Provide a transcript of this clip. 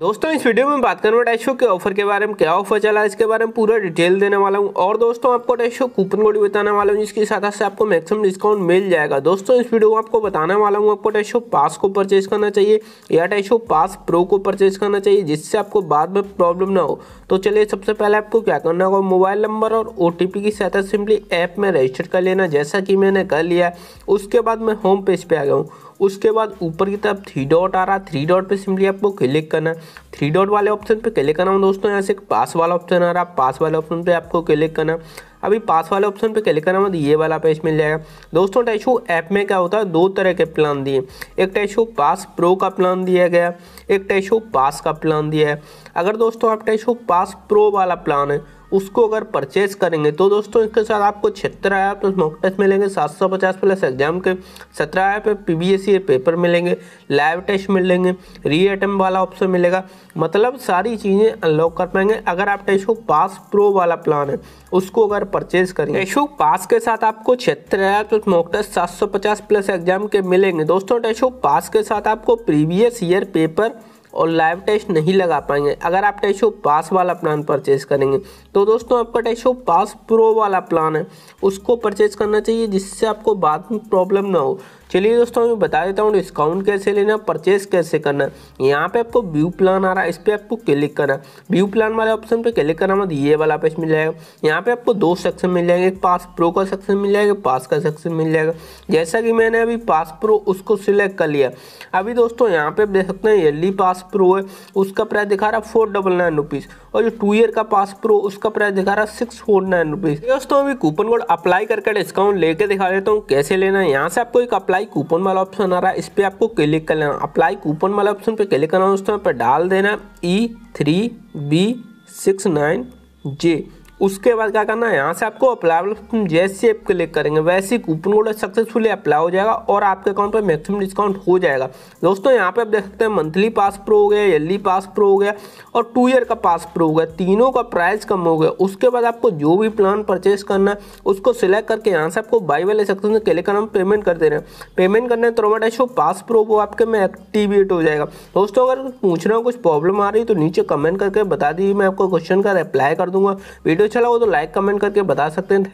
दोस्तों इस वीडियो में बात करूँगा टैशो के ऑफर के बारे में क्या ऑफर चला है इसके बारे में पूरा डिटेल देने वाला हूँ और दोस्तों आपको टैशो कूपन कोड बताने वाला हूँ जिसकी सहायता से आपको मैक्सिमम डिस्काउंट मिल जाएगा दोस्तों इस वीडियो में आपको बताने वाला हूँ आपको टैशो पास को परचेज करना चाहिए या टैशो पास प्रो को परचेज करना चाहिए जिससे आपको बाद में प्रॉब्लम ना हो तो चलिए सबसे पहले आपको क्या करना होगा मोबाइल नंबर और ओ की सहायता सिंपली ऐप में रजिस्टर कर लेना जैसा कि मैंने कर लिया उसके बाद मैं होम पेज पर आ गया हूँ उसके बाद ऊपर की तरफ थ्री डॉट आ रहा है थ्री डॉट पे सिंपली आपको क्लिक करना है थ्री डॉट वाले ऑप्शन पे क्लिक करना दोस्तों यहाँ से पास वाला ऑप्शन आ रहा है पास वाले ऑप्शन पे आपको क्लिक करना अभी पास वाले ऑप्शन पे क्लिक करना मतलब ये वाला पेज मिल जाएगा दोस्तों टैशो ऐप में क्या होता है दो तरह के प्लान दिए एक टैशो पास प्रो का प्लान दिया गया एक टैशो पास का प्लान दिया है अगर दोस्तों आप टैशो पास प्रो वाला प्लान है उसको अगर परचेज करेंगे तो दोस्तों इसके साथ आपको छिहत्तर आया तो मॉक टेस्ट मिलेंगे सात सौ पचास प्लस एग्जाम के सत्रह आया पे P B S C paper मिलेंगे लाइव टेस्ट मिलेंगे री अटैम्प वाला ऑप्शन मिलेगा मतलब सारी चीज़ें अनलॉक कर पाएंगे अगर आप टेशो पास प्रो वाला प्लान है उसको अगर परचेज करेंगे टेशो पास के साथ आपको छिहत्तर आया प्लस मॉक टेस्ट सात सौ पचास प्लस एग्जाम के मिलेंगे दोस्तों टेशो पास के साथ आपको प्रीवियस ईयर पेपर और लाइव टेस्ट नहीं लगा पाएंगे अगर आप टेस्ट पास वाला प्लान परचेज करेंगे तो दोस्तों आपका टेस्ट पास प्रो वाला प्लान है उसको परचेज करना चाहिए जिससे आपको बाद में प्रॉब्लम ना हो चलिए दोस्तों मैं बता देता हूँ डिस्काउंट कैसे लेना परचेस कैसे करना है यहाँ पे आपको व्यू प्लान आ रहा है इस पर आपको क्लिक करना है व्यू प्लान वाले ऑप्शन पे क्लिक करना मतलब ये वाला पेज मिल जाएगा यहाँ पे आपको दो सेक्शन मिल जाएंगे एक पास प्रो का सेक्शन मिल जाएगा पास का सेक्शन मिल जाएगा जैसा कि मैंने अभी पास प्रो उसको सिलेक्ट कर लिया अभी दोस्तों यहाँ पे आप देख सकते हैं एयरली पास प्रो है उसका प्राइस दिखा रहा है फोर डबल नाइन रुपीज़ और जो टू ईयर का पास प्रो उसका प्राइस दिखा रहा है सिक्स फोर नाइन रुपीज़ दोस्तों अभी कूपन कोड अप्लाई करके डिस्काउंट लेके दिखा देता हूँ कैसे लेना है यहाँ से आपको एक अप्लाई अप्लाई कूपन वाला ऑप्शन आ रहा है इस पर आपको क्लिक कर लेना अप्लाई कूपन वाला ऑप्शन पे क्लिक करना दोस्तों यहाँ पर डाल देना E three B six nine J उसके बाद क्या करना है यहाँ से आपको अप्लाई बटन जैसे आप क्लिक करेंगे वैसे ही कूपन कोड सक्सेसफुली अप्लाई हो जाएगा और आपके अकाउंट पर मैक्सिमम डिस्काउंट हो जाएगा दोस्तों यहाँ पे आप देख सकते हैं मंथली पास प्रो हो गया ईयरली पास प्रो हो गया और टू ईयर का पास प्रो हो गया तीनों का प्राइस कम हो गया उसके बाद आपको जो भी प्लान परचेज करना है उसको सिलेक्ट करके यहाँ से आपको बाई वाले सेक्शन से क्लिक करना पेमेंट कर दे रहे हैं पेमेंट करना तो तो एशो पास प्रो वो आपके में एक्टिवेट हो जाएगा दोस्तों अगर पूछ रहे हो कुछ प्रॉब्लम आ रही है तो नीचे कमेंट करके बता दीजिए मैं आपको क्वेश्चन का रिप्लाई कर दूंगा वीडियो अच्छा लगा तो लाइक कमेंट करके बता सकते हैं